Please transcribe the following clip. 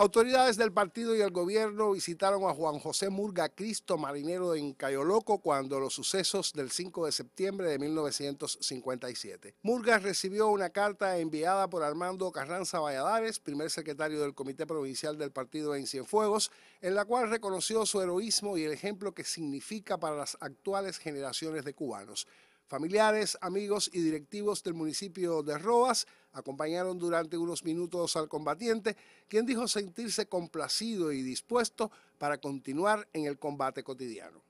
Autoridades del partido y el gobierno visitaron a Juan José Murga Cristo, marinero en Cayo cuando los sucesos del 5 de septiembre de 1957. Murga recibió una carta enviada por Armando Carranza Valladares, primer secretario del Comité Provincial del Partido en Cienfuegos, en la cual reconoció su heroísmo y el ejemplo que significa para las actuales generaciones de cubanos. Familiares, amigos y directivos del municipio de Roas acompañaron durante unos minutos al combatiente, quien dijo sentirse complacido y dispuesto para continuar en el combate cotidiano.